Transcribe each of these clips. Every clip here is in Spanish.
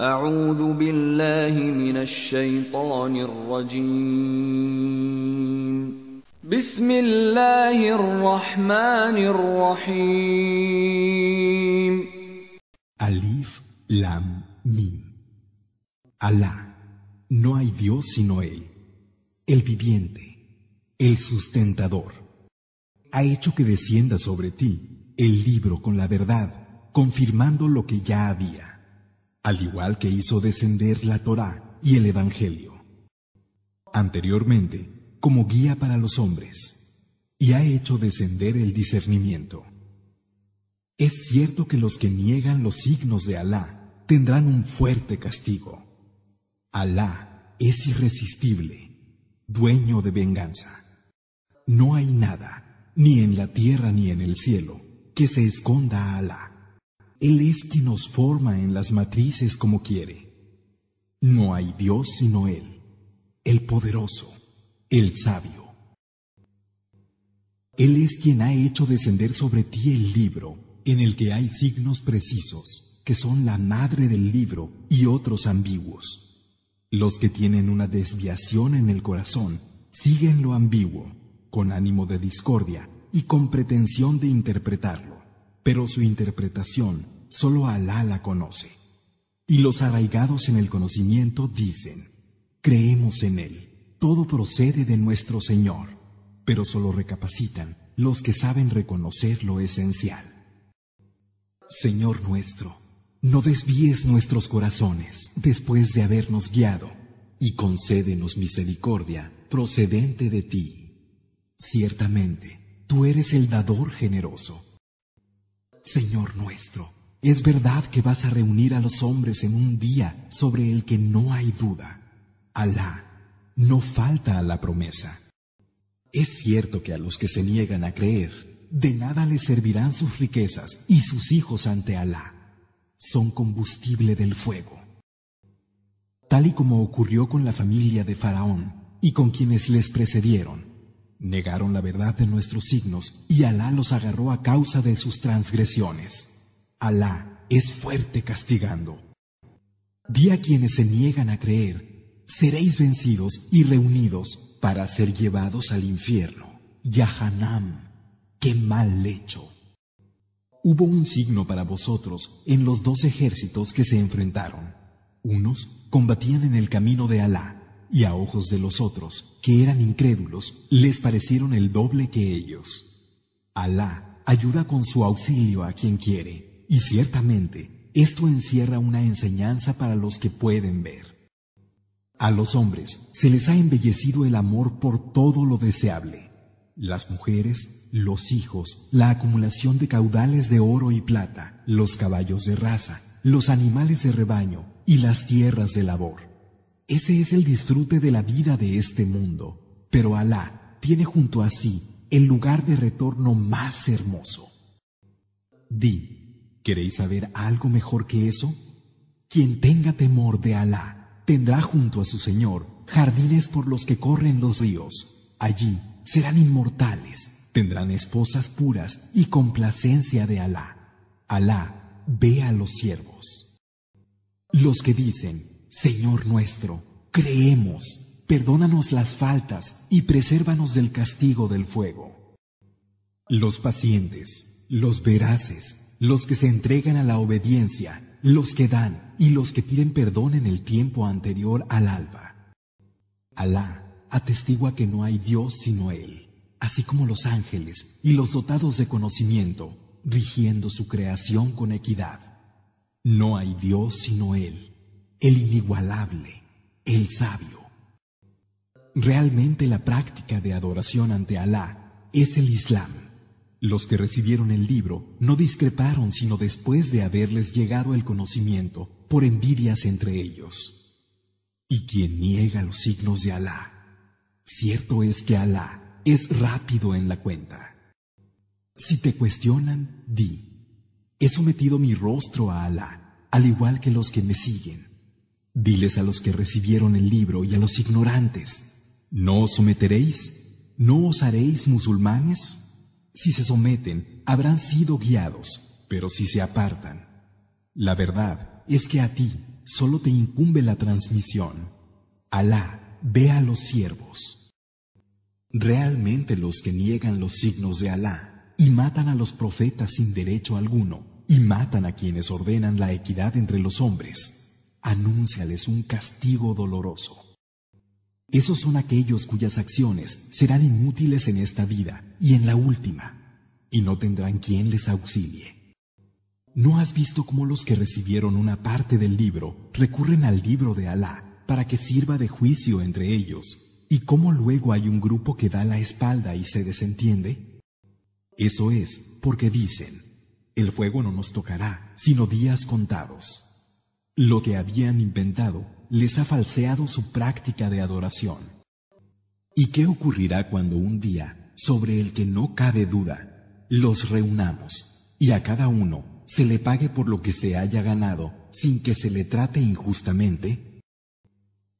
أعوذ بالله من الشيطان الرجيم بسم الله الرحمن الرحيم Alá, no hay Dios sino Él, el viviente, el sustentador. Ha hecho que descienda sobre ti el libro con la verdad, confirmando lo que ya había al igual que hizo descender la Torá y el Evangelio, anteriormente como guía para los hombres, y ha hecho descender el discernimiento. Es cierto que los que niegan los signos de Alá tendrán un fuerte castigo. Alá es irresistible, dueño de venganza. No hay nada, ni en la tierra ni en el cielo, que se esconda a Alá. Él es quien nos forma en las matrices como quiere. No hay Dios sino Él, el poderoso, el sabio. Él es quien ha hecho descender sobre ti el libro, en el que hay signos precisos, que son la madre del libro y otros ambiguos. Los que tienen una desviación en el corazón siguen lo ambiguo, con ánimo de discordia y con pretensión de interpretarlo pero su interpretación solo Alá la conoce. Y los arraigados en el conocimiento dicen, creemos en Él, todo procede de nuestro Señor, pero solo recapacitan los que saben reconocer lo esencial. Señor nuestro, no desvíes nuestros corazones después de habernos guiado, y concédenos misericordia procedente de ti. Ciertamente, tú eres el dador generoso. Señor nuestro, es verdad que vas a reunir a los hombres en un día sobre el que no hay duda. Alá no falta a la promesa. Es cierto que a los que se niegan a creer, de nada les servirán sus riquezas y sus hijos ante Alá. Son combustible del fuego. Tal y como ocurrió con la familia de Faraón y con quienes les precedieron, Negaron la verdad de nuestros signos y Alá los agarró a causa de sus transgresiones. Alá es fuerte castigando. Di a quienes se niegan a creer, seréis vencidos y reunidos para ser llevados al infierno. Yahanam, qué mal hecho. Hubo un signo para vosotros en los dos ejércitos que se enfrentaron. Unos combatían en el camino de Alá y a ojos de los otros, que eran incrédulos, les parecieron el doble que ellos. Alá ayuda con su auxilio a quien quiere, y ciertamente esto encierra una enseñanza para los que pueden ver. A los hombres se les ha embellecido el amor por todo lo deseable. Las mujeres, los hijos, la acumulación de caudales de oro y plata, los caballos de raza, los animales de rebaño y las tierras de labor. Ese es el disfrute de la vida de este mundo, pero Alá tiene junto a sí el lugar de retorno más hermoso. Di, ¿queréis saber algo mejor que eso? Quien tenga temor de Alá tendrá junto a su Señor jardines por los que corren los ríos. Allí serán inmortales, tendrán esposas puras y complacencia de Alá. Alá ve a los siervos. Los que dicen, Señor nuestro, creemos, perdónanos las faltas y presérvanos del castigo del fuego. Los pacientes, los veraces, los que se entregan a la obediencia, los que dan y los que piden perdón en el tiempo anterior al alba. Alá atestigua que no hay Dios sino Él, así como los ángeles y los dotados de conocimiento, rigiendo su creación con equidad. No hay Dios sino Él el inigualable, el sabio. Realmente la práctica de adoración ante Alá es el Islam. Los que recibieron el libro no discreparon sino después de haberles llegado el conocimiento por envidias entre ellos. Y quien niega los signos de Alá, cierto es que Alá es rápido en la cuenta. Si te cuestionan, di, he sometido mi rostro a Alá, al igual que los que me siguen. Diles a los que recibieron el libro y a los ignorantes, ¿no os someteréis? ¿No os haréis musulmanes? Si se someten, habrán sido guiados, pero si se apartan. La verdad es que a ti solo te incumbe la transmisión. Alá ve a los siervos. Realmente los que niegan los signos de Alá y matan a los profetas sin derecho alguno y matan a quienes ordenan la equidad entre los hombres anúnciales un castigo doloroso. Esos son aquellos cuyas acciones serán inútiles en esta vida y en la última, y no tendrán quien les auxilie. ¿No has visto cómo los que recibieron una parte del libro recurren al libro de Alá para que sirva de juicio entre ellos, y cómo luego hay un grupo que da la espalda y se desentiende? Eso es porque dicen, el fuego no nos tocará sino días contados. Lo que habían inventado les ha falseado su práctica de adoración. ¿Y qué ocurrirá cuando un día, sobre el que no cabe duda, los reunamos y a cada uno se le pague por lo que se haya ganado sin que se le trate injustamente?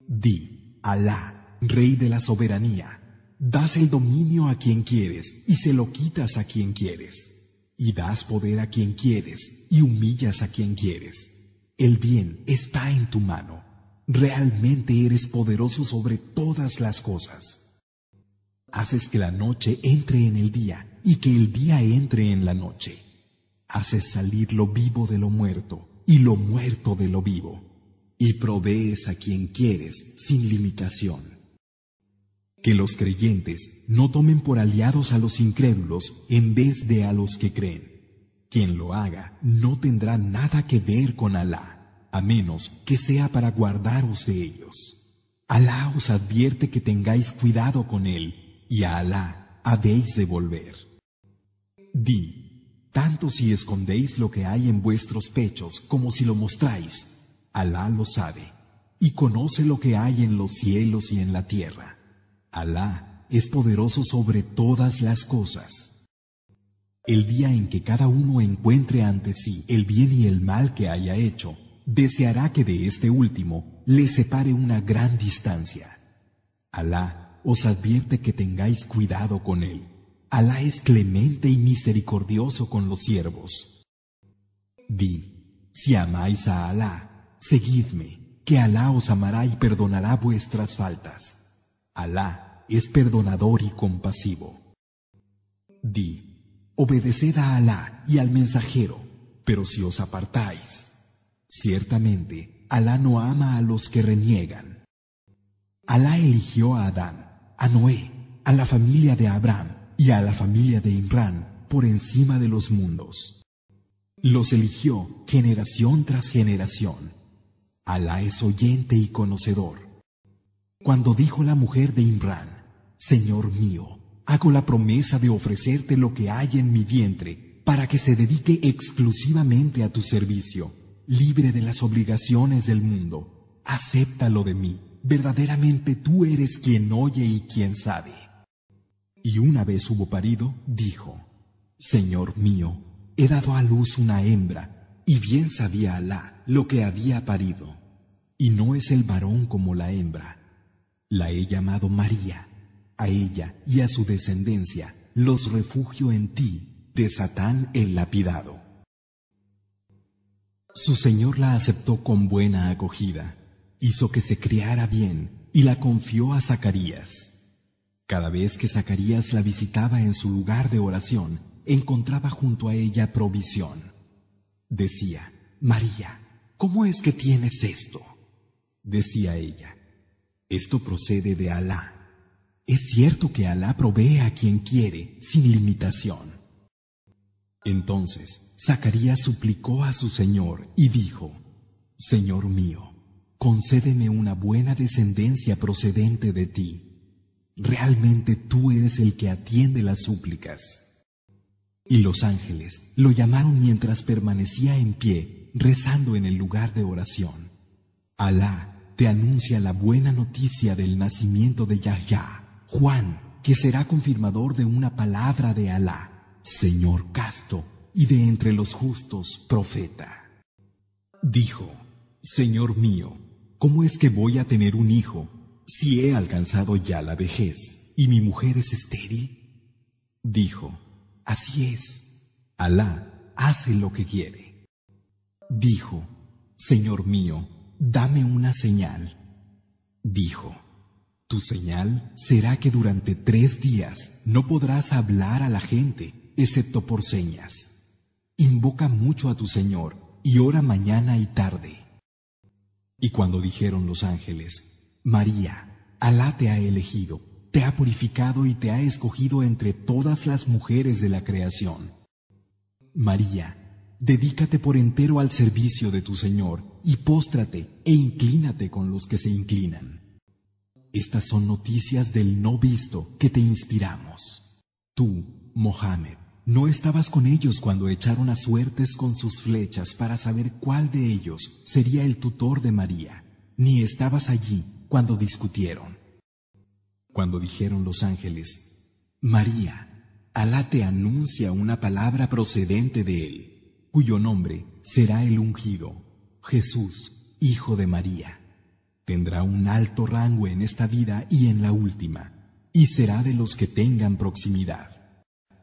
Di, Alá, Rey de la Soberanía, das el dominio a quien quieres y se lo quitas a quien quieres, y das poder a quien quieres y humillas a quien quieres. El bien está en tu mano. Realmente eres poderoso sobre todas las cosas. Haces que la noche entre en el día y que el día entre en la noche. Haces salir lo vivo de lo muerto y lo muerto de lo vivo. Y provees a quien quieres sin limitación. Que los creyentes no tomen por aliados a los incrédulos en vez de a los que creen. Quien lo haga no tendrá nada que ver con Alá, a menos que sea para guardaros de ellos. Alá os advierte que tengáis cuidado con él, y a Alá habéis de volver. Di, tanto si escondéis lo que hay en vuestros pechos como si lo mostráis, Alá lo sabe, y conoce lo que hay en los cielos y en la tierra. Alá es poderoso sobre todas las cosas. El día en que cada uno encuentre ante sí el bien y el mal que haya hecho, deseará que de este último le separe una gran distancia. Alá os advierte que tengáis cuidado con él. Alá es clemente y misericordioso con los siervos. Di, si amáis a Alá, seguidme, que Alá os amará y perdonará vuestras faltas. Alá es perdonador y compasivo. Di, obedeced a Alá y al mensajero, pero si os apartáis, ciertamente Alá no ama a los que reniegan. Alá eligió a Adán, a Noé, a la familia de Abraham y a la familia de Imran por encima de los mundos. Los eligió generación tras generación. Alá es oyente y conocedor. Cuando dijo la mujer de Imran, Señor mío, Hago la promesa de ofrecerte lo que hay en mi vientre para que se dedique exclusivamente a tu servicio, libre de las obligaciones del mundo. Acéptalo de mí. Verdaderamente tú eres quien oye y quien sabe. Y una vez hubo parido, dijo, Señor mío, he dado a luz una hembra, y bien sabía Alá lo que había parido. Y no es el varón como la hembra. La he llamado María. A ella y a su descendencia los refugio en ti de Satán el lapidado. Su señor la aceptó con buena acogida, hizo que se criara bien y la confió a Zacarías. Cada vez que Zacarías la visitaba en su lugar de oración, encontraba junto a ella provisión. Decía, María, ¿cómo es que tienes esto? Decía ella, esto procede de Alá es cierto que Alá provee a quien quiere, sin limitación. Entonces Zacarías suplicó a su Señor y dijo, Señor mío, concédeme una buena descendencia procedente de ti. Realmente tú eres el que atiende las súplicas. Y los ángeles lo llamaron mientras permanecía en pie, rezando en el lugar de oración. Alá te anuncia la buena noticia del nacimiento de Yahya. Juan, que será confirmador de una palabra de Alá, Señor casto y de entre los justos profeta. Dijo, Señor mío, ¿cómo es que voy a tener un hijo si he alcanzado ya la vejez y mi mujer es estéril? Dijo, así es, Alá hace lo que quiere. Dijo, Señor mío, dame una señal. Dijo, tu señal será que durante tres días no podrás hablar a la gente, excepto por señas. Invoca mucho a tu Señor y ora mañana y tarde. Y cuando dijeron los ángeles, María, Alá te ha elegido, te ha purificado y te ha escogido entre todas las mujeres de la creación. María, dedícate por entero al servicio de tu Señor y póstrate e inclínate con los que se inclinan. Estas son noticias del no visto que te inspiramos. Tú, Mohammed, no estabas con ellos cuando echaron a suertes con sus flechas para saber cuál de ellos sería el tutor de María, ni estabas allí cuando discutieron. Cuando dijeron los ángeles, María, Alá te anuncia una palabra procedente de él, cuyo nombre será el ungido, Jesús, hijo de María. Tendrá un alto rango en esta vida y en la última, y será de los que tengan proximidad.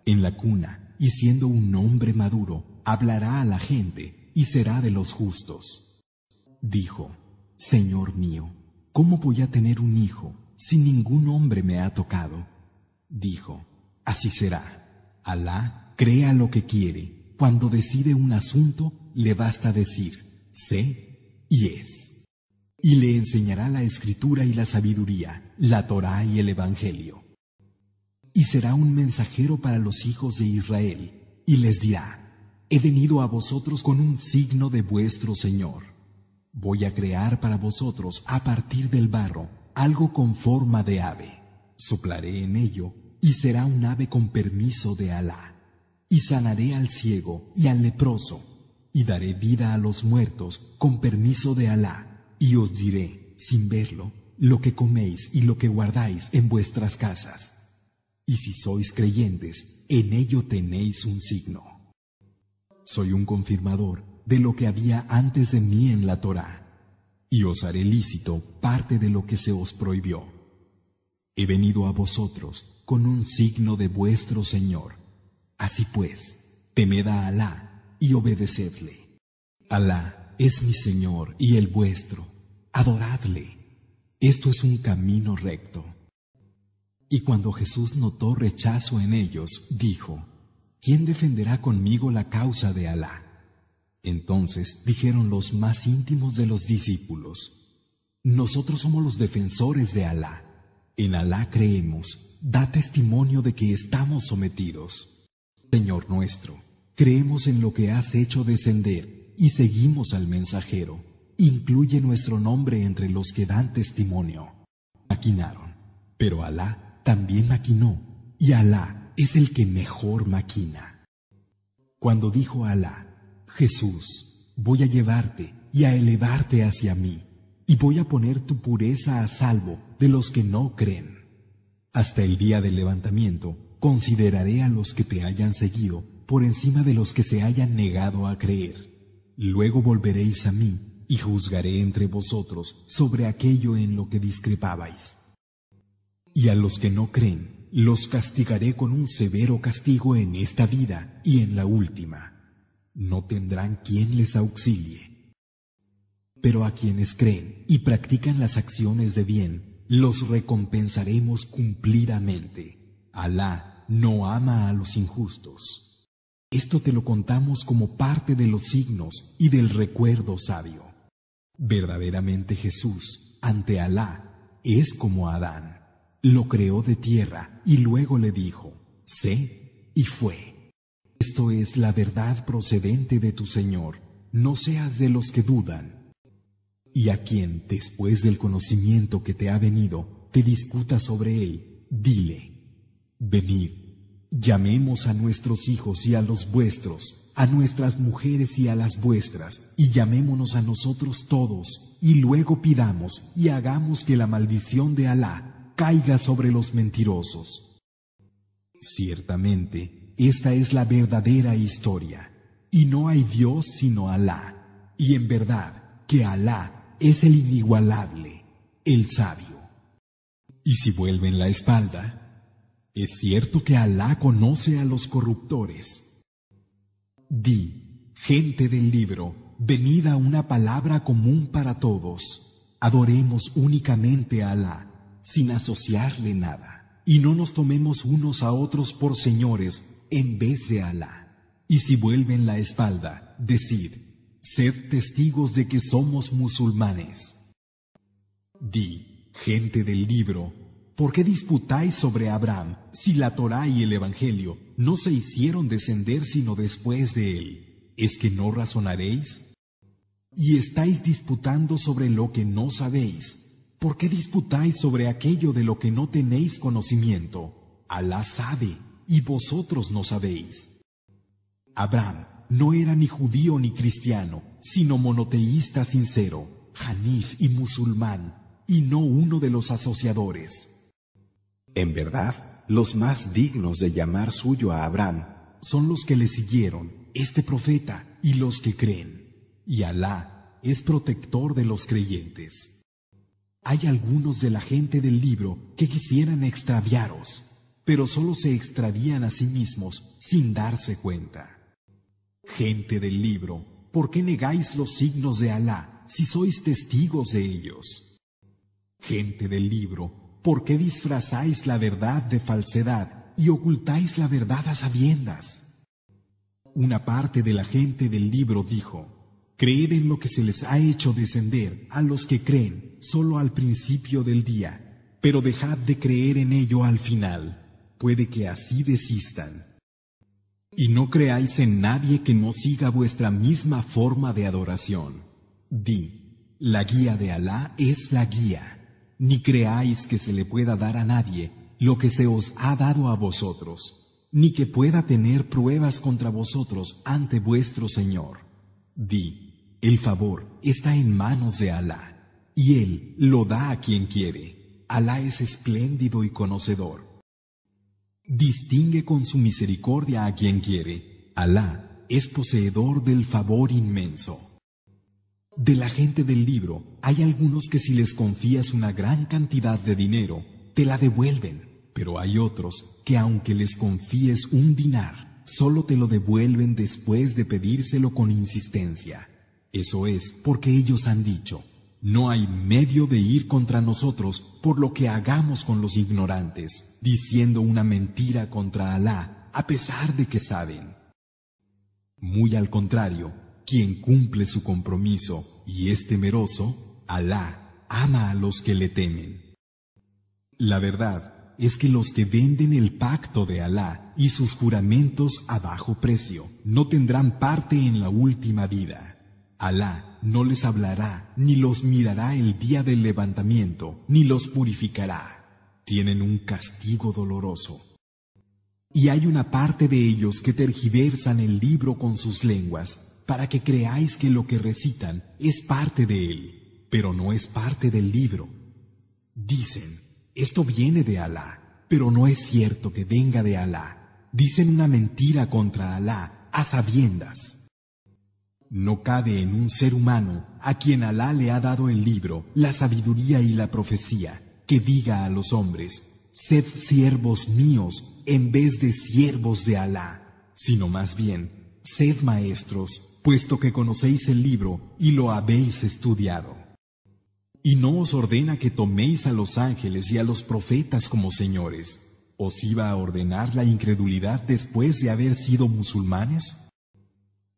En la cuna, y siendo un hombre maduro, hablará a la gente, y será de los justos. Dijo, Señor mío, ¿cómo voy a tener un hijo si ningún hombre me ha tocado? Dijo, así será. Alá crea lo que quiere. Cuando decide un asunto, le basta decir, sé y es y le enseñará la escritura y la sabiduría, la Torá y el Evangelio. Y será un mensajero para los hijos de Israel, y les dirá, he venido a vosotros con un signo de vuestro Señor. Voy a crear para vosotros a partir del barro algo con forma de ave. Soplaré en ello, y será un ave con permiso de Alá. Y sanaré al ciego y al leproso, y daré vida a los muertos con permiso de Alá y os diré, sin verlo, lo que coméis y lo que guardáis en vuestras casas. Y si sois creyentes, en ello tenéis un signo. Soy un confirmador de lo que había antes de mí en la Torá, y os haré lícito parte de lo que se os prohibió. He venido a vosotros con un signo de vuestro Señor. Así pues, temed a Alá y obedecedle. Alá es mi Señor y el vuestro, adoradle. Esto es un camino recto. Y cuando Jesús notó rechazo en ellos, dijo, ¿quién defenderá conmigo la causa de Alá? Entonces dijeron los más íntimos de los discípulos, nosotros somos los defensores de Alá. En Alá creemos, da testimonio de que estamos sometidos. Señor nuestro, creemos en lo que has hecho descender y seguimos al mensajero, incluye nuestro nombre entre los que dan testimonio. Maquinaron, pero Alá también maquinó, y Alá es el que mejor maquina. Cuando dijo Alá, Jesús, voy a llevarte y a elevarte hacia mí, y voy a poner tu pureza a salvo de los que no creen. Hasta el día del levantamiento, consideraré a los que te hayan seguido por encima de los que se hayan negado a creer. Luego volveréis a mí y juzgaré entre vosotros sobre aquello en lo que discrepabais. Y a los que no creen, los castigaré con un severo castigo en esta vida y en la última. No tendrán quien les auxilie. Pero a quienes creen y practican las acciones de bien, los recompensaremos cumplidamente. Alá no ama a los injustos. Esto te lo contamos como parte de los signos y del recuerdo sabio. Verdaderamente Jesús, ante Alá, es como Adán. Lo creó de tierra y luego le dijo, sé y fue. Esto es la verdad procedente de tu Señor, no seas de los que dudan. Y a quien, después del conocimiento que te ha venido, te discuta sobre él, dile, venid Llamemos a nuestros hijos y a los vuestros, a nuestras mujeres y a las vuestras, y llamémonos a nosotros todos, y luego pidamos y hagamos que la maldición de Alá caiga sobre los mentirosos. Ciertamente, esta es la verdadera historia, y no hay Dios sino Alá, y en verdad que Alá es el inigualable, el sabio. Y si vuelven la espalda, es cierto que Alá conoce a los corruptores. Di, gente del libro, venid a una palabra común para todos. Adoremos únicamente a Alá, sin asociarle nada, y no nos tomemos unos a otros por señores en vez de Alá. Y si vuelven la espalda, decid, sed testigos de que somos musulmanes. Di, gente del libro, ¿Por qué disputáis sobre Abraham si la Torá y el Evangelio no se hicieron descender sino después de él? ¿Es que no razonaréis? Y estáis disputando sobre lo que no sabéis. ¿Por qué disputáis sobre aquello de lo que no tenéis conocimiento? Alá sabe, y vosotros no sabéis. Abraham no era ni judío ni cristiano, sino monoteísta sincero, janif y musulmán, y no uno de los asociadores. En verdad, los más dignos de llamar suyo a Abraham son los que le siguieron, este profeta y los que creen. Y Alá es protector de los creyentes. Hay algunos de la gente del libro que quisieran extraviaros, pero solo se extravían a sí mismos sin darse cuenta. Gente del libro, ¿por qué negáis los signos de Alá si sois testigos de ellos? Gente del libro, ¿Por qué disfrazáis la verdad de falsedad y ocultáis la verdad a sabiendas? Una parte de la gente del libro dijo, Creed en lo que se les ha hecho descender a los que creen solo al principio del día, pero dejad de creer en ello al final, puede que así desistan. Y no creáis en nadie que no siga vuestra misma forma de adoración. Di, la guía de Alá es la guía ni creáis que se le pueda dar a nadie lo que se os ha dado a vosotros, ni que pueda tener pruebas contra vosotros ante vuestro Señor. Di, el favor está en manos de Alá, y Él lo da a quien quiere. Alá es espléndido y conocedor. Distingue con su misericordia a quien quiere. Alá es poseedor del favor inmenso. De la gente del libro hay algunos que si les confías una gran cantidad de dinero, te la devuelven, pero hay otros que aunque les confíes un dinar, solo te lo devuelven después de pedírselo con insistencia. Eso es porque ellos han dicho, no hay medio de ir contra nosotros por lo que hagamos con los ignorantes, diciendo una mentira contra Alá, a pesar de que saben. Muy al contrario, quien cumple su compromiso y es temeroso, Alá ama a los que le temen. La verdad es que los que venden el pacto de Alá y sus juramentos a bajo precio no tendrán parte en la última vida. Alá no les hablará, ni los mirará el día del levantamiento, ni los purificará. Tienen un castigo doloroso. Y hay una parte de ellos que tergiversan el libro con sus lenguas para que creáis que lo que recitan es parte de él, pero no es parte del libro. Dicen, esto viene de Alá, pero no es cierto que venga de Alá. Dicen una mentira contra Alá a sabiendas. No cabe en un ser humano a quien Alá le ha dado el libro, la sabiduría y la profecía, que diga a los hombres, sed siervos míos en vez de siervos de Alá, sino más bien, sed maestros puesto que conocéis el libro y lo habéis estudiado. Y no os ordena que toméis a los ángeles y a los profetas como señores. ¿Os iba a ordenar la incredulidad después de haber sido musulmanes?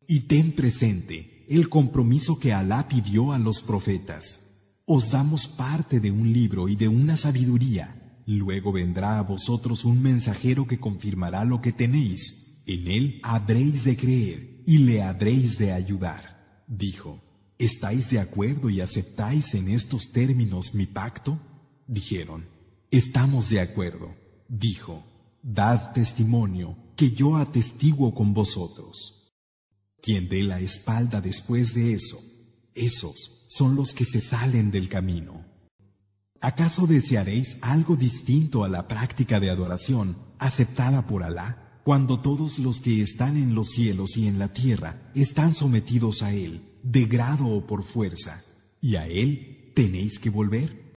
Y ten presente el compromiso que Alá pidió a los profetas. Os damos parte de un libro y de una sabiduría. Luego vendrá a vosotros un mensajero que confirmará lo que tenéis. En él habréis de creer y le habréis de ayudar. Dijo, ¿estáis de acuerdo y aceptáis en estos términos mi pacto? Dijeron, estamos de acuerdo. Dijo, dad testimonio que yo atestiguo con vosotros. Quien dé la espalda después de eso, esos son los que se salen del camino. ¿Acaso desearéis algo distinto a la práctica de adoración aceptada por Alá? cuando todos los que están en los cielos y en la tierra están sometidos a Él, de grado o por fuerza, y a Él tenéis que volver?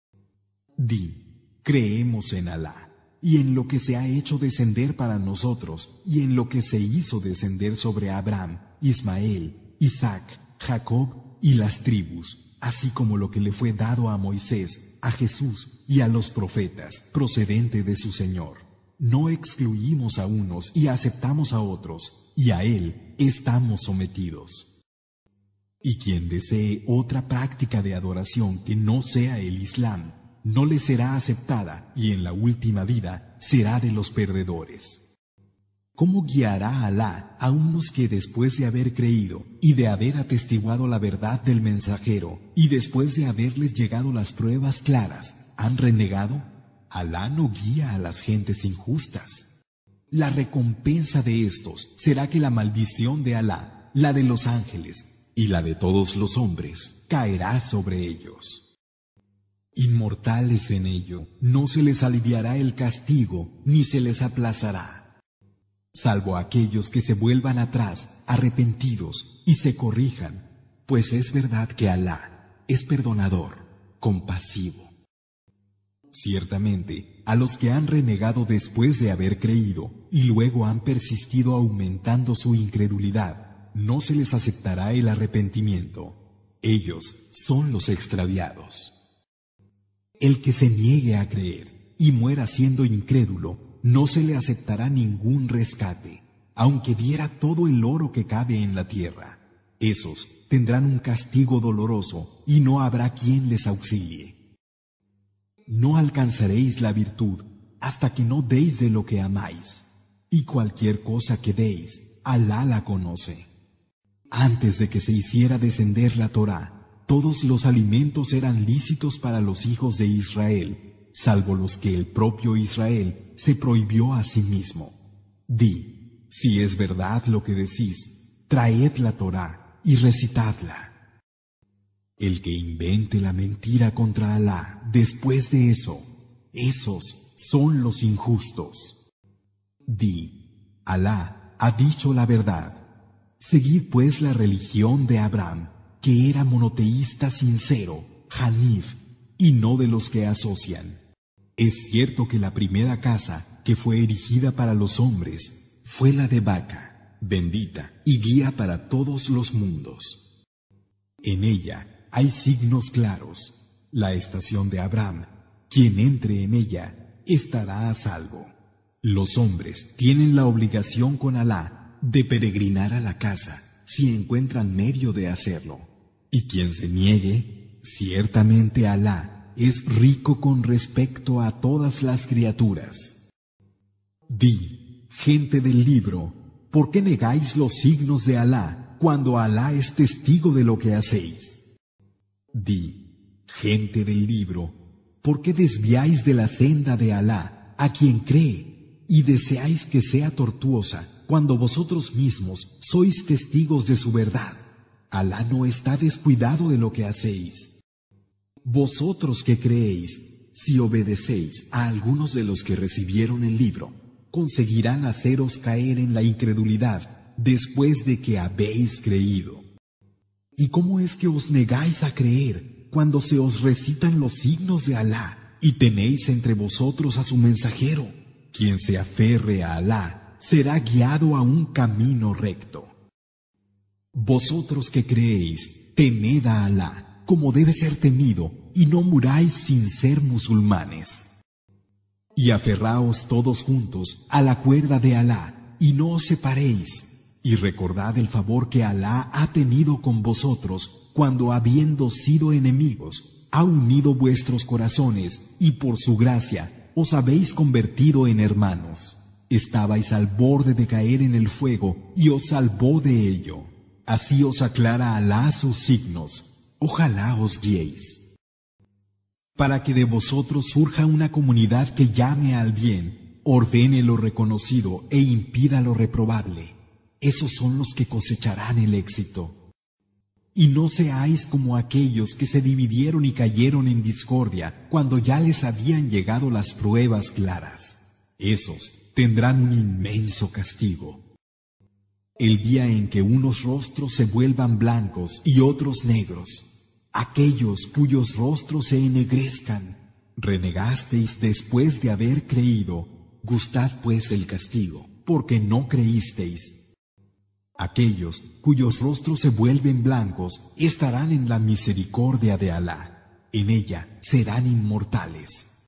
Di, creemos en Alá, y en lo que se ha hecho descender para nosotros, y en lo que se hizo descender sobre Abraham, Ismael, Isaac, Jacob y las tribus, así como lo que le fue dado a Moisés, a Jesús y a los profetas, procedente de su Señor. No excluimos a unos y aceptamos a otros, y a Él estamos sometidos. Y quien desee otra práctica de adoración que no sea el Islam, no le será aceptada y en la última vida será de los perdedores. ¿Cómo guiará Alá a unos que después de haber creído y de haber atestiguado la verdad del mensajero y después de haberles llegado las pruebas claras, han renegado? Alá no guía a las gentes injustas. La recompensa de estos será que la maldición de Alá, la de los ángeles y la de todos los hombres caerá sobre ellos. Inmortales en ello, no se les aliviará el castigo ni se les aplazará, salvo aquellos que se vuelvan atrás arrepentidos y se corrijan, pues es verdad que Alá es perdonador, compasivo. Ciertamente, a los que han renegado después de haber creído y luego han persistido aumentando su incredulidad, no se les aceptará el arrepentimiento. Ellos son los extraviados. El que se niegue a creer y muera siendo incrédulo, no se le aceptará ningún rescate, aunque diera todo el oro que cabe en la tierra. Esos tendrán un castigo doloroso y no habrá quien les auxilie no alcanzaréis la virtud hasta que no deis de lo que amáis, y cualquier cosa que deis, Alá la conoce. Antes de que se hiciera descender la Torá, todos los alimentos eran lícitos para los hijos de Israel, salvo los que el propio Israel se prohibió a sí mismo. Di, si es verdad lo que decís, traed la Torá y recitadla. El que invente la mentira contra Alá después de eso, esos son los injustos. Di, Alá ha dicho la verdad. Seguid pues la religión de Abraham, que era monoteísta sincero, Hanif, y no de los que asocian. Es cierto que la primera casa que fue erigida para los hombres fue la de Baca, bendita y guía para todos los mundos. En ella hay signos claros. La estación de Abraham, quien entre en ella, estará a salvo. Los hombres tienen la obligación con Alá de peregrinar a la casa si encuentran medio de hacerlo. Y quien se niegue, ciertamente Alá es rico con respecto a todas las criaturas. Di, gente del libro, ¿por qué negáis los signos de Alá cuando Alá es testigo de lo que hacéis? Di, gente del libro, ¿por qué desviáis de la senda de Alá a quien cree y deseáis que sea tortuosa cuando vosotros mismos sois testigos de su verdad? Alá no está descuidado de lo que hacéis. Vosotros que creéis, si obedecéis a algunos de los que recibieron el libro, conseguirán haceros caer en la incredulidad después de que habéis creído. ¿Y cómo es que os negáis a creer cuando se os recitan los signos de Alá y tenéis entre vosotros a su mensajero? Quien se aferre a Alá será guiado a un camino recto. Vosotros que creéis, temed a Alá como debe ser temido y no muráis sin ser musulmanes. Y aferraos todos juntos a la cuerda de Alá y no os separéis y recordad el favor que Alá ha tenido con vosotros cuando habiendo sido enemigos, ha unido vuestros corazones y por su gracia os habéis convertido en hermanos. Estabais al borde de caer en el fuego y os salvó de ello. Así os aclara Alá sus signos. Ojalá os guiéis. Para que de vosotros surja una comunidad que llame al bien, ordene lo reconocido e impida lo reprobable esos son los que cosecharán el éxito. Y no seáis como aquellos que se dividieron y cayeron en discordia cuando ya les habían llegado las pruebas claras. Esos tendrán un inmenso castigo. El día en que unos rostros se vuelvan blancos y otros negros, aquellos cuyos rostros se ennegrezcan, renegasteis después de haber creído, gustad pues el castigo, porque no creísteis. Aquellos cuyos rostros se vuelven blancos estarán en la misericordia de Alá. En ella serán inmortales.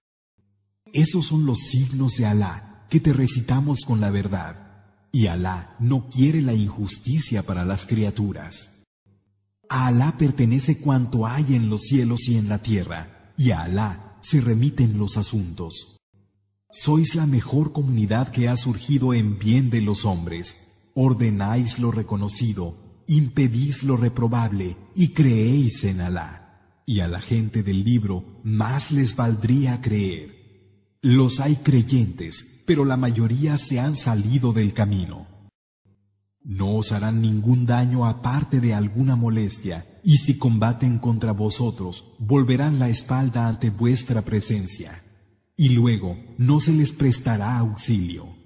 Esos son los signos de Alá que te recitamos con la verdad. Y Alá no quiere la injusticia para las criaturas. A Alá pertenece cuanto hay en los cielos y en la tierra, y a Alá se remiten los asuntos. Sois la mejor comunidad que ha surgido en bien de los hombres ordenáis lo reconocido, impedís lo reprobable y creéis en Alá. Y a la gente del libro más les valdría creer. Los hay creyentes, pero la mayoría se han salido del camino. No os harán ningún daño aparte de alguna molestia, y si combaten contra vosotros, volverán la espalda ante vuestra presencia. Y luego no se les prestará auxilio.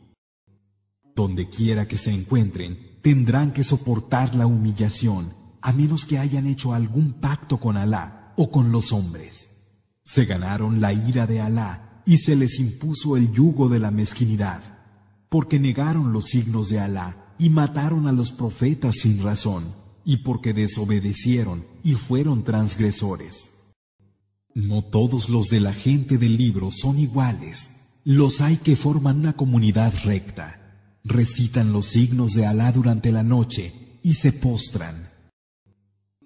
Donde quiera que se encuentren, tendrán que soportar la humillación, a menos que hayan hecho algún pacto con Alá o con los hombres. Se ganaron la ira de Alá y se les impuso el yugo de la mezquinidad, porque negaron los signos de Alá y mataron a los profetas sin razón, y porque desobedecieron y fueron transgresores. No todos los de la gente del libro son iguales, los hay que forman una comunidad recta recitan los signos de Alá durante la noche y se postran.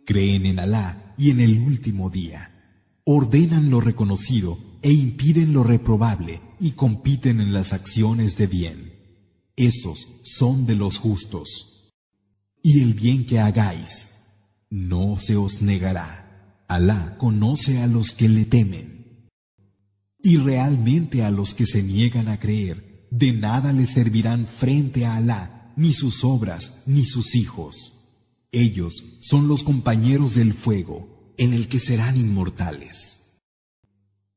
Creen en Alá y en el último día. Ordenan lo reconocido e impiden lo reprobable y compiten en las acciones de bien. Esos son de los justos. Y el bien que hagáis no se os negará. Alá conoce a los que le temen. Y realmente a los que se niegan a creer de nada les servirán frente a Alá ni sus obras ni sus hijos. Ellos son los compañeros del fuego, en el que serán inmortales.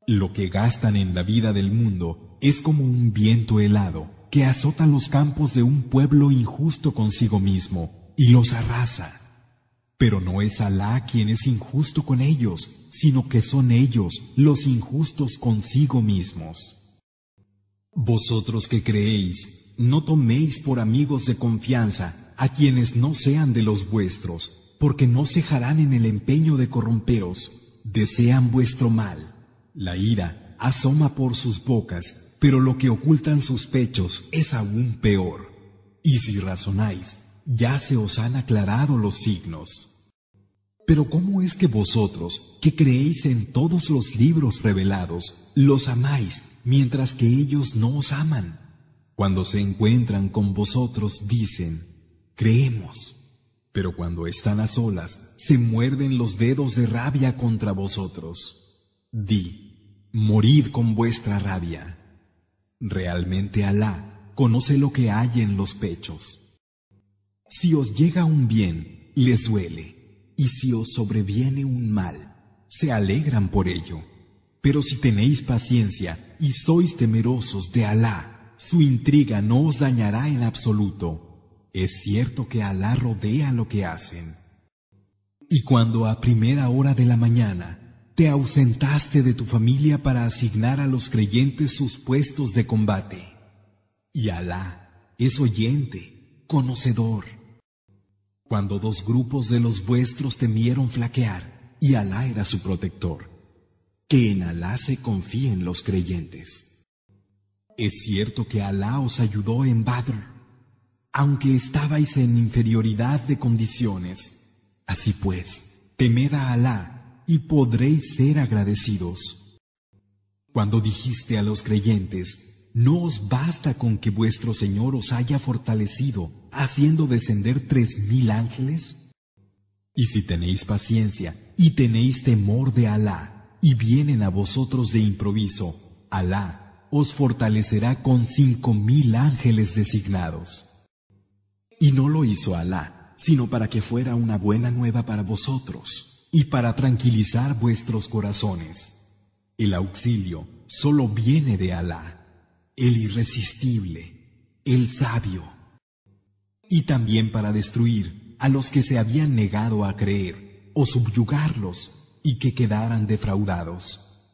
Lo que gastan en la vida del mundo es como un viento helado que azota los campos de un pueblo injusto consigo mismo y los arrasa. Pero no es Alá quien es injusto con ellos, sino que son ellos los injustos consigo mismos. Vosotros que creéis, no toméis por amigos de confianza a quienes no sean de los vuestros, porque no cejarán en el empeño de corromperos, desean vuestro mal. La ira asoma por sus bocas, pero lo que ocultan sus pechos es aún peor. Y si razonáis, ya se os han aclarado los signos. Pero ¿cómo es que vosotros, que creéis en todos los libros revelados, los amáis mientras que ellos no os aman? Cuando se encuentran con vosotros dicen, creemos. Pero cuando están a solas, se muerden los dedos de rabia contra vosotros. Di, morid con vuestra rabia. Realmente Alá conoce lo que hay en los pechos. Si os llega un bien, les duele y si os sobreviene un mal, se alegran por ello. Pero si tenéis paciencia y sois temerosos de Alá, su intriga no os dañará en absoluto. Es cierto que Alá rodea lo que hacen. Y cuando a primera hora de la mañana te ausentaste de tu familia para asignar a los creyentes sus puestos de combate, y Alá es oyente, conocedor cuando dos grupos de los vuestros temieron flaquear, y Alá era su protector. Que en Alá se confíen los creyentes. Es cierto que Alá os ayudó en Badr, aunque estabais en inferioridad de condiciones. Así pues, temed a Alá y podréis ser agradecidos. Cuando dijiste a los creyentes, no os basta con que vuestro Señor os haya fortalecido, haciendo descender tres mil ángeles? Y si tenéis paciencia y tenéis temor de Alá, y vienen a vosotros de improviso, Alá os fortalecerá con cinco mil ángeles designados. Y no lo hizo Alá, sino para que fuera una buena nueva para vosotros, y para tranquilizar vuestros corazones. El auxilio solo viene de Alá el irresistible, el sabio. Y también para destruir a los que se habían negado a creer o subyugarlos y que quedaran defraudados.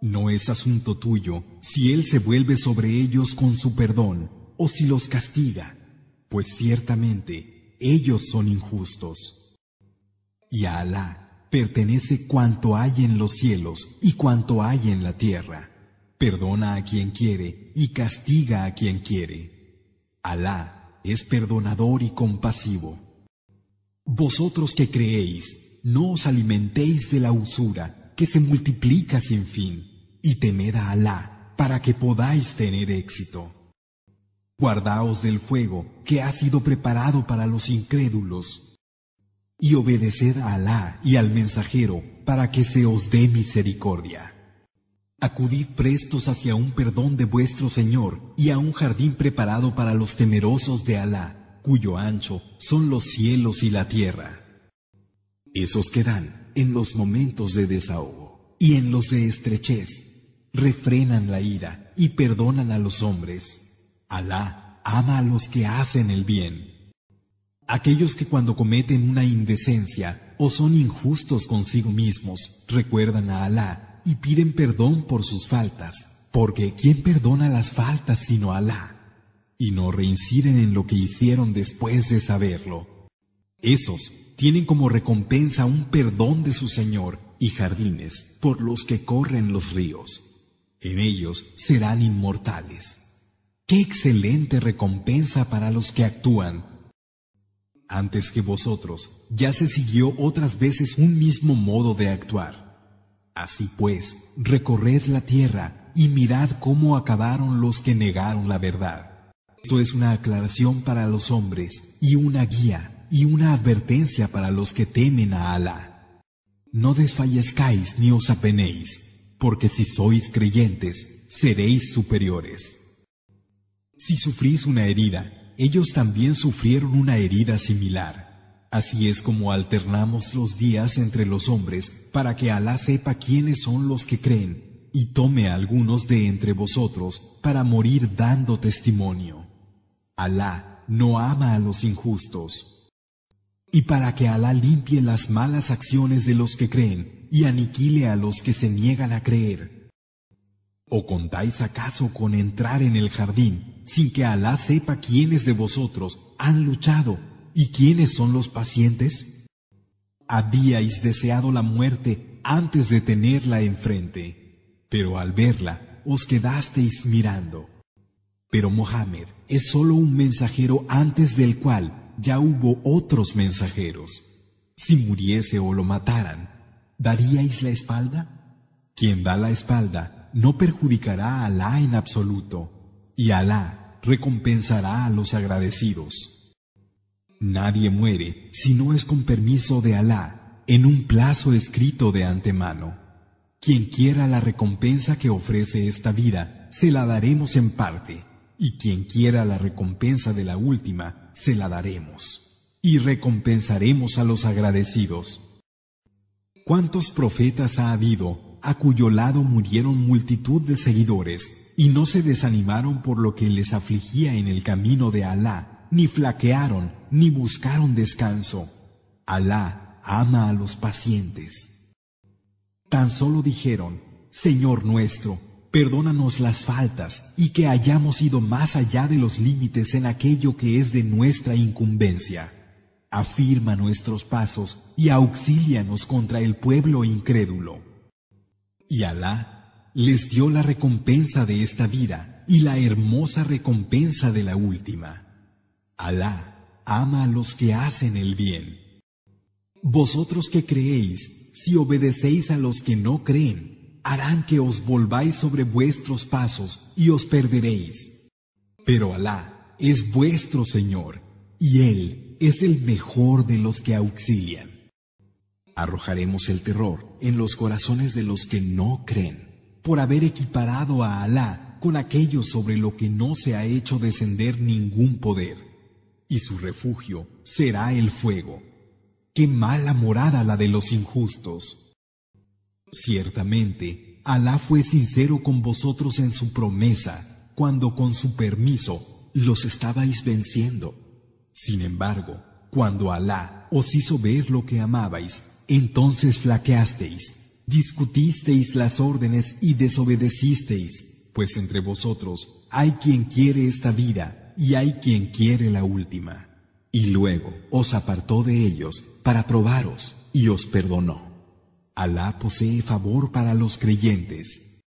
No es asunto tuyo si Él se vuelve sobre ellos con su perdón o si los castiga, pues ciertamente ellos son injustos. Y a Alá pertenece cuanto hay en los cielos y cuanto hay en la tierra. Perdona a quien quiere y castiga a quien quiere. Alá es perdonador y compasivo. Vosotros que creéis, no os alimentéis de la usura que se multiplica sin fin, y temed a Alá para que podáis tener éxito. Guardaos del fuego que ha sido preparado para los incrédulos, y obedeced a Alá y al mensajero para que se os dé misericordia. Acudid prestos hacia un perdón de vuestro Señor y a un jardín preparado para los temerosos de Alá, cuyo ancho son los cielos y la tierra. Esos que dan en los momentos de desahogo y en los de estrechez, refrenan la ira y perdonan a los hombres. Alá ama a los que hacen el bien. Aquellos que cuando cometen una indecencia o son injustos consigo mismos, recuerdan a Alá y piden perdón por sus faltas, porque ¿quién perdona las faltas sino Alá? Y no reinciden en lo que hicieron después de saberlo. Esos tienen como recompensa un perdón de su Señor y jardines por los que corren los ríos. En ellos serán inmortales. ¡Qué excelente recompensa para los que actúan! Antes que vosotros ya se siguió otras veces un mismo modo de actuar. Así pues, recorred la tierra y mirad cómo acabaron los que negaron la verdad. Esto es una aclaración para los hombres y una guía y una advertencia para los que temen a Alá. No desfallezcáis ni os apenéis, porque si sois creyentes, seréis superiores. Si sufrís una herida, ellos también sufrieron una herida similar. Así es como alternamos los días entre los hombres para que Alá sepa quiénes son los que creen y tome algunos de entre vosotros para morir dando testimonio. Alá no ama a los injustos. Y para que Alá limpie las malas acciones de los que creen y aniquile a los que se niegan a creer. ¿O contáis acaso con entrar en el jardín sin que Alá sepa quiénes de vosotros han luchado ¿Y quiénes son los pacientes? Habíais deseado la muerte antes de tenerla enfrente, pero al verla os quedasteis mirando. Pero Mohammed es sólo un mensajero antes del cual ya hubo otros mensajeros. Si muriese o lo mataran, ¿daríais la espalda? Quien da la espalda no perjudicará a Alá en absoluto, y Alá recompensará a los agradecidos. Nadie muere si no es con permiso de Alá, en un plazo escrito de antemano. Quien quiera la recompensa que ofrece esta vida, se la daremos en parte, y quien quiera la recompensa de la última, se la daremos, y recompensaremos a los agradecidos. ¿Cuántos profetas ha habido a cuyo lado murieron multitud de seguidores y no se desanimaron por lo que les afligía en el camino de Alá? ni flaquearon, ni buscaron descanso. Alá ama a los pacientes. Tan solo dijeron, Señor nuestro, perdónanos las faltas y que hayamos ido más allá de los límites en aquello que es de nuestra incumbencia. Afirma nuestros pasos y auxílianos contra el pueblo incrédulo. Y Alá les dio la recompensa de esta vida y la hermosa recompensa de la última. Alá ama a los que hacen el bien. Vosotros que creéis, si obedecéis a los que no creen, harán que os volváis sobre vuestros pasos y os perderéis. Pero Alá es vuestro Señor, y Él es el mejor de los que auxilian arrojaremos el terror en los corazones de los que no creen, por haber equiparado a Alá con aquello sobre lo que no se ha hecho descender ningún poder y su refugio será el fuego. Qué mala morada la de los injustos. Ciertamente, Alá fue sincero con vosotros en su promesa, cuando con su permiso los estabais venciendo. Sin embargo, cuando Alá os hizo ver lo que amabais, entonces flaqueasteis, discutisteis las órdenes y desobedecisteis, pues entre vosotros hay quien quiere esta vida y hay quien quiere la última. Y luego os apartó de ellos para probaros y os perdonó. Alá posee favor para los creyentes.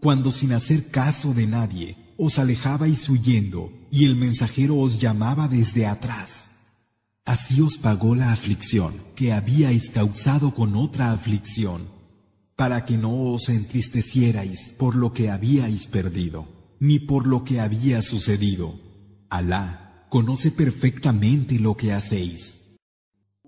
Cuando sin hacer caso de nadie os alejabais huyendo y el mensajero os llamaba desde atrás. Así os pagó la aflicción que habíais causado con otra aflicción, para que no os entristecierais por lo que habíais perdido ni por lo que había sucedido. Alá conoce perfectamente lo que hacéis.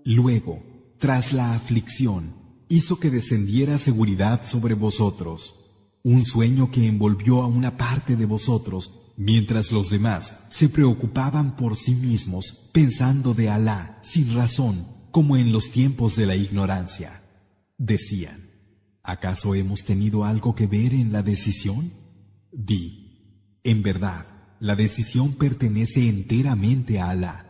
Luego, tras la aflicción, hizo que descendiera seguridad sobre vosotros, un sueño que envolvió a una parte de vosotros, mientras los demás se preocupaban por sí mismos, pensando de Alá sin razón, como en los tiempos de la ignorancia. Decían, ¿acaso hemos tenido algo que ver en la decisión? Di, en verdad, la decisión pertenece enteramente a Alá.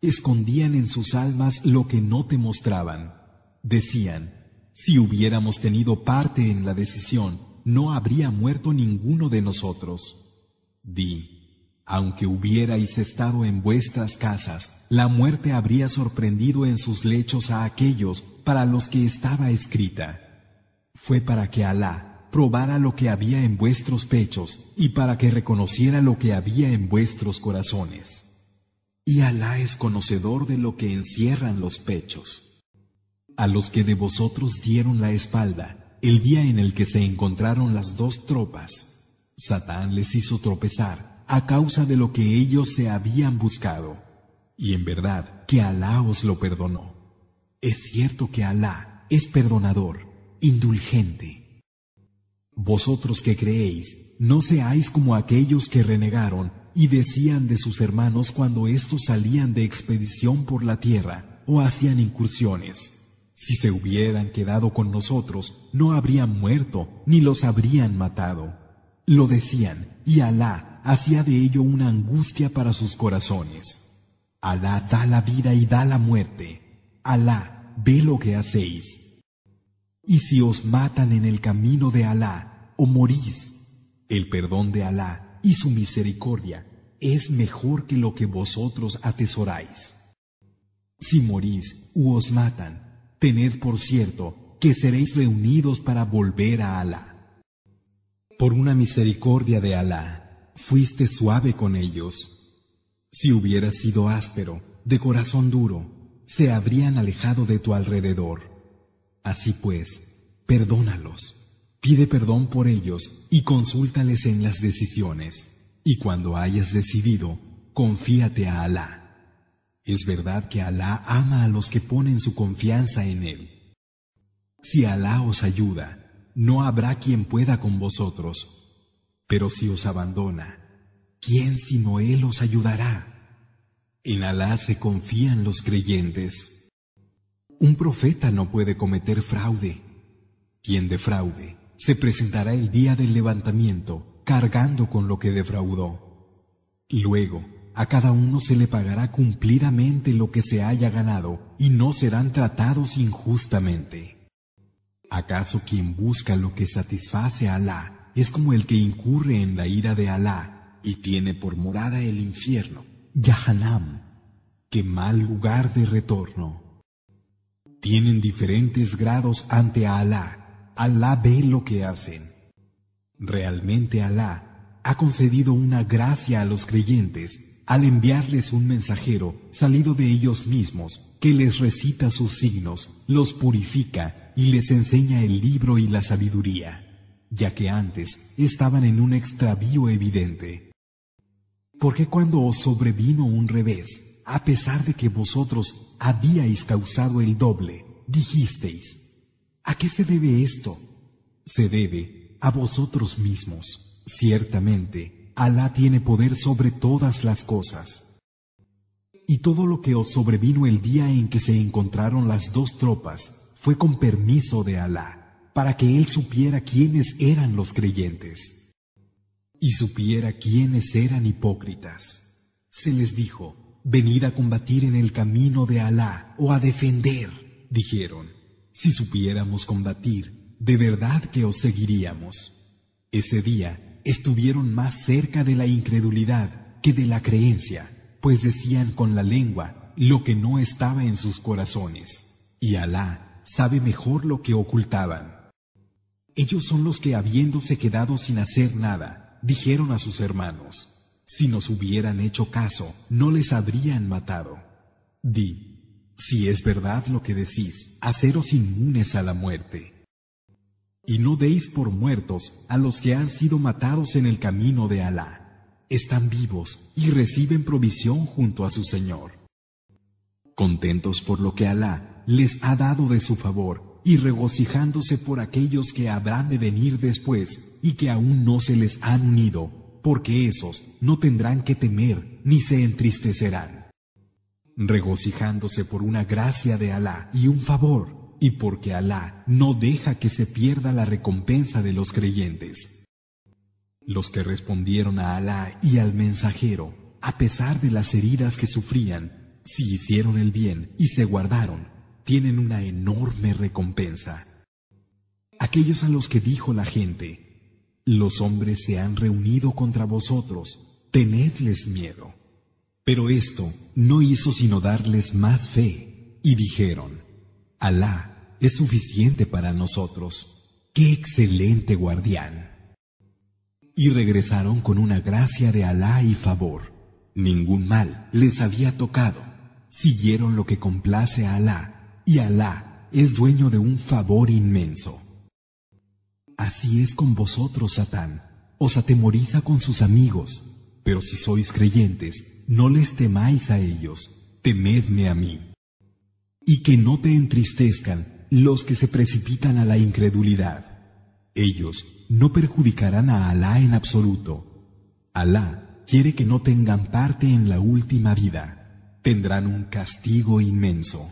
Escondían en sus almas lo que no te mostraban. Decían, si hubiéramos tenido parte en la decisión, no habría muerto ninguno de nosotros. Di, aunque hubierais estado en vuestras casas, la muerte habría sorprendido en sus lechos a aquellos para los que estaba escrita. Fue para que Alá probara lo que había en vuestros pechos y para que reconociera lo que había en vuestros corazones. Y Alá es conocedor de lo que encierran los pechos. A los que de vosotros dieron la espalda, el día en el que se encontraron las dos tropas, Satán les hizo tropezar a causa de lo que ellos se habían buscado. Y en verdad que Alá os lo perdonó. Es cierto que Alá es perdonador, indulgente. Vosotros que creéis, no seáis como aquellos que renegaron y decían de sus hermanos cuando éstos salían de expedición por la tierra o hacían incursiones. Si se hubieran quedado con nosotros, no habrían muerto ni los habrían matado. Lo decían, y Alá hacía de ello una angustia para sus corazones. Alá da la vida y da la muerte. Alá ve lo que hacéis. Y si os matan en el camino de Alá, o morís. El perdón de Alá y su misericordia es mejor que lo que vosotros atesoráis. Si morís u os matan, tened por cierto que seréis reunidos para volver a Alá. Por una misericordia de Alá, fuiste suave con ellos. Si hubieras sido áspero, de corazón duro, se habrían alejado de tu alrededor. Así pues, perdónalos. Pide perdón por ellos y consúltales en las decisiones. Y cuando hayas decidido, confíate a Alá. Es verdad que Alá ama a los que ponen su confianza en Él. Si Alá os ayuda, no habrá quien pueda con vosotros. Pero si os abandona, ¿quién sino Él os ayudará? En Alá se confían los creyentes. Un profeta no puede cometer fraude. Quien defraude, se presentará el día del levantamiento cargando con lo que defraudó. Luego, a cada uno se le pagará cumplidamente lo que se haya ganado y no serán tratados injustamente. ¿Acaso quien busca lo que satisface a Alá es como el que incurre en la ira de Alá y tiene por morada el infierno, Yahanam? ¡Qué mal lugar de retorno! Tienen diferentes grados ante Alá Alá ve lo que hacen. Realmente Alá ha concedido una gracia a los creyentes al enviarles un mensajero salido de ellos mismos que les recita sus signos, los purifica y les enseña el libro y la sabiduría, ya que antes estaban en un extravío evidente. Porque cuando os sobrevino un revés, a pesar de que vosotros habíais causado el doble, dijisteis, ¿A qué se debe esto? Se debe a vosotros mismos. Ciertamente, Alá tiene poder sobre todas las cosas. Y todo lo que os sobrevino el día en que se encontraron las dos tropas fue con permiso de Alá, para que él supiera quiénes eran los creyentes y supiera quiénes eran hipócritas. Se les dijo, venid a combatir en el camino de Alá o a defender, dijeron. Si supiéramos combatir, de verdad que os seguiríamos. Ese día estuvieron más cerca de la incredulidad que de la creencia, pues decían con la lengua lo que no estaba en sus corazones, y Alá sabe mejor lo que ocultaban. Ellos son los que habiéndose quedado sin hacer nada, dijeron a sus hermanos, si nos hubieran hecho caso, no les habrían matado. Di, si es verdad lo que decís, haceros inmunes a la muerte. Y no deis por muertos a los que han sido matados en el camino de Alá. Están vivos y reciben provisión junto a su Señor. Contentos por lo que Alá les ha dado de su favor y regocijándose por aquellos que habrán de venir después y que aún no se les han unido, porque esos no tendrán que temer ni se entristecerán regocijándose por una gracia de Alá y un favor, y porque Alá no deja que se pierda la recompensa de los creyentes. Los que respondieron a Alá y al mensajero, a pesar de las heridas que sufrían, si hicieron el bien y se guardaron, tienen una enorme recompensa. Aquellos a los que dijo la gente, los hombres se han reunido contra vosotros, tenedles miedo. Pero esto no hizo sino darles más fe, y dijeron, Alá es suficiente para nosotros, qué excelente guardián. Y regresaron con una gracia de Alá y favor. Ningún mal les había tocado. Siguieron lo que complace a Alá, y Alá es dueño de un favor inmenso. Así es con vosotros, Satán. Os atemoriza con sus amigos, pero si sois creyentes, no les temáis a ellos, temedme a mí. Y que no te entristezcan los que se precipitan a la incredulidad. Ellos no perjudicarán a Alá en absoluto. Alá quiere que no tengan parte en la última vida. Tendrán un castigo inmenso.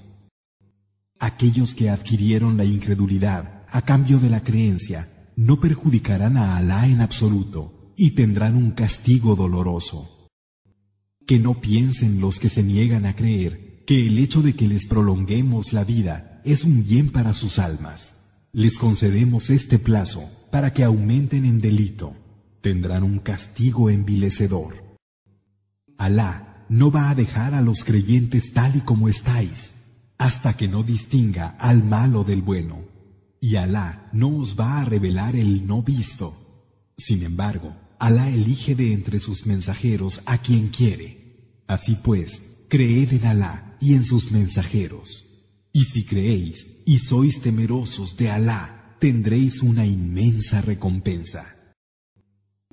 Aquellos que adquirieron la incredulidad a cambio de la creencia no perjudicarán a Alá en absoluto y tendrán un castigo doloroso. Que no piensen los que se niegan a creer que el hecho de que les prolonguemos la vida es un bien para sus almas. Les concedemos este plazo para que aumenten en delito. Tendrán un castigo envilecedor. Alá no va a dejar a los creyentes tal y como estáis, hasta que no distinga al malo del bueno. Y Alá no os va a revelar el no visto. Sin embargo, Alá elige de entre sus mensajeros a quien quiere. Así pues, creed en Alá y en sus mensajeros. Y si creéis y sois temerosos de Alá, tendréis una inmensa recompensa.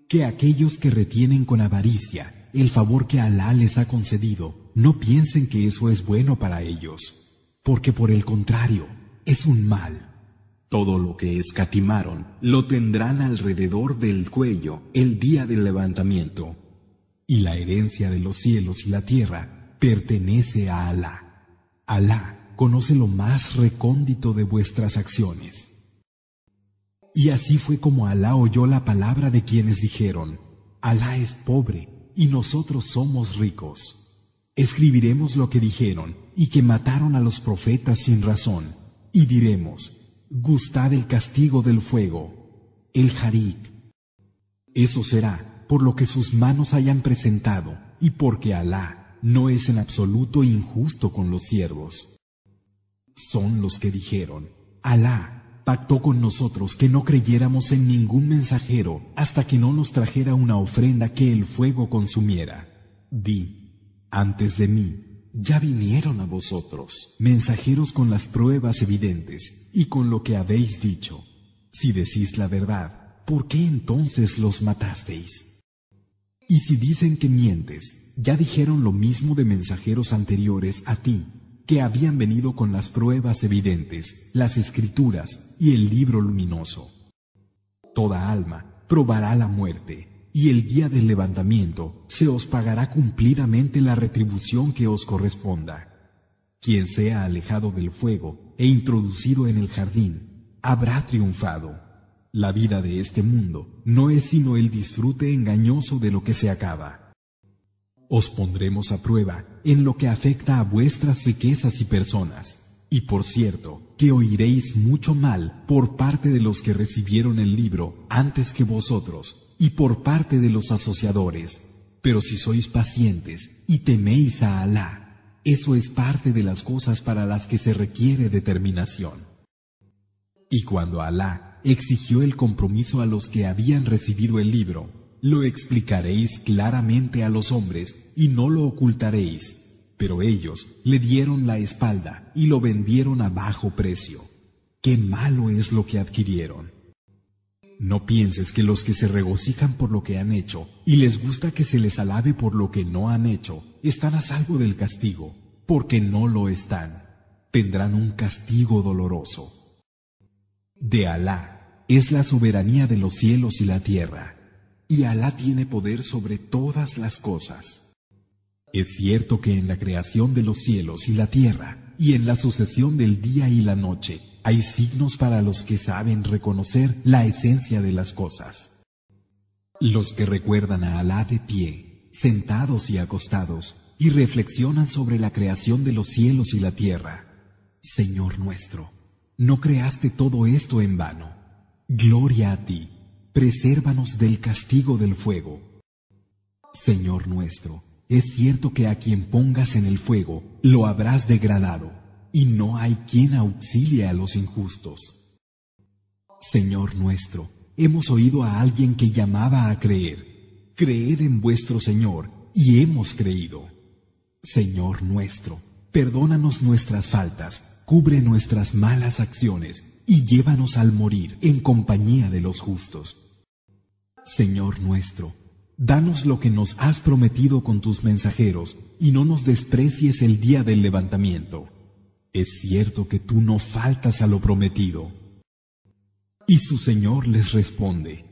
Que aquellos que retienen con avaricia el favor que Alá les ha concedido, no piensen que eso es bueno para ellos, porque por el contrario, es un mal. Todo lo que escatimaron lo tendrán alrededor del cuello el día del levantamiento. Y la herencia de los cielos y la tierra pertenece a Alá. Alá conoce lo más recóndito de vuestras acciones. Y así fue como Alá oyó la palabra de quienes dijeron, Alá es pobre y nosotros somos ricos. Escribiremos lo que dijeron y que mataron a los profetas sin razón, y diremos, gustad el castigo del fuego, el harik. Eso será por lo que sus manos hayan presentado y porque Alá no es en absoluto injusto con los siervos. Son los que dijeron, Alá pactó con nosotros que no creyéramos en ningún mensajero hasta que no nos trajera una ofrenda que el fuego consumiera. Di, antes de mí, ya vinieron a vosotros, mensajeros con las pruebas evidentes y con lo que habéis dicho. Si decís la verdad, ¿por qué entonces los matasteis? Y si dicen que mientes, ya dijeron lo mismo de mensajeros anteriores a ti, que habían venido con las pruebas evidentes, las escrituras y el libro luminoso. Toda alma probará la muerte y el día del levantamiento se os pagará cumplidamente la retribución que os corresponda. Quien sea alejado del fuego e introducido en el jardín, habrá triunfado. La vida de este mundo no es sino el disfrute engañoso de lo que se acaba. Os pondremos a prueba en lo que afecta a vuestras riquezas y personas. Y por cierto, que oiréis mucho mal por parte de los que recibieron el libro antes que vosotros, y por parte de los asociadores. Pero si sois pacientes y teméis a Alá, eso es parte de las cosas para las que se requiere determinación. Y cuando Alá exigió el compromiso a los que habían recibido el libro, lo explicaréis claramente a los hombres y no lo ocultaréis. Pero ellos le dieron la espalda y lo vendieron a bajo precio. Qué malo es lo que adquirieron. No pienses que los que se regocijan por lo que han hecho y les gusta que se les alabe por lo que no han hecho, están a salvo del castigo, porque no lo están. Tendrán un castigo doloroso. De Alá es la soberanía de los cielos y la tierra, y Alá tiene poder sobre todas las cosas. Es cierto que en la creación de los cielos y la tierra, y en la sucesión del día y la noche, hay signos para los que saben reconocer la esencia de las cosas. Los que recuerdan a Alá de pie, sentados y acostados, y reflexionan sobre la creación de los cielos y la tierra. Señor nuestro, no creaste todo esto en vano. Gloria a ti, presérvanos del castigo del fuego. Señor nuestro, es cierto que a quien pongas en el fuego lo habrás degradado, y no hay quien auxilie a los injustos. Señor nuestro, hemos oído a alguien que llamaba a creer. Creed en vuestro Señor, y hemos creído. Señor nuestro, perdónanos nuestras faltas, cubre nuestras malas acciones, y llévanos al morir en compañía de los justos. Señor nuestro, Danos lo que nos has prometido con tus mensajeros y no nos desprecies el día del levantamiento. Es cierto que tú no faltas a lo prometido. Y su Señor les responde,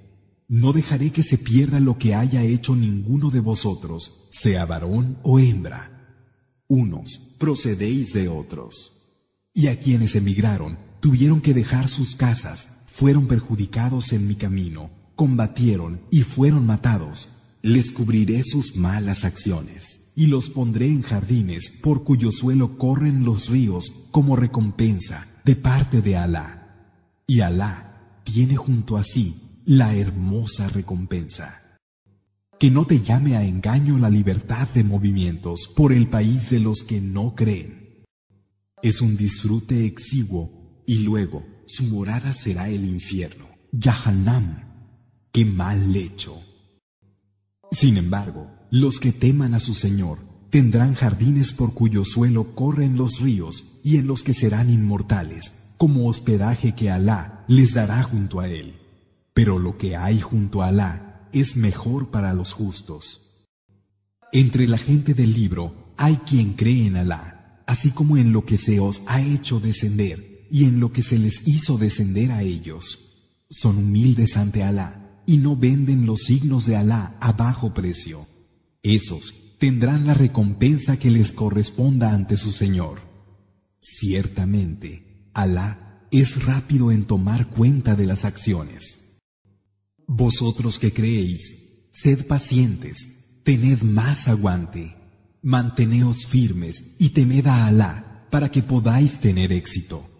No dejaré que se pierda lo que haya hecho ninguno de vosotros, sea varón o hembra. Unos procedéis de otros. Y a quienes emigraron tuvieron que dejar sus casas, fueron perjudicados en mi camino combatieron y fueron matados, les cubriré sus malas acciones y los pondré en jardines por cuyo suelo corren los ríos como recompensa de parte de Alá. Y Alá tiene junto a sí la hermosa recompensa. Que no te llame a engaño la libertad de movimientos por el país de los que no creen. Es un disfrute exiguo y luego su morada será el infierno, Yahannam qué mal hecho. Sin embargo, los que teman a su Señor tendrán jardines por cuyo suelo corren los ríos y en los que serán inmortales, como hospedaje que Alá les dará junto a Él. Pero lo que hay junto a Alá es mejor para los justos. Entre la gente del libro hay quien cree en Alá, así como en lo que se os ha hecho descender y en lo que se les hizo descender a ellos. Son humildes ante Alá y no venden los signos de Alá a bajo precio. Esos tendrán la recompensa que les corresponda ante su Señor. Ciertamente, Alá es rápido en tomar cuenta de las acciones. Vosotros que creéis, sed pacientes, tened más aguante, manteneos firmes y temed a Alá para que podáis tener éxito.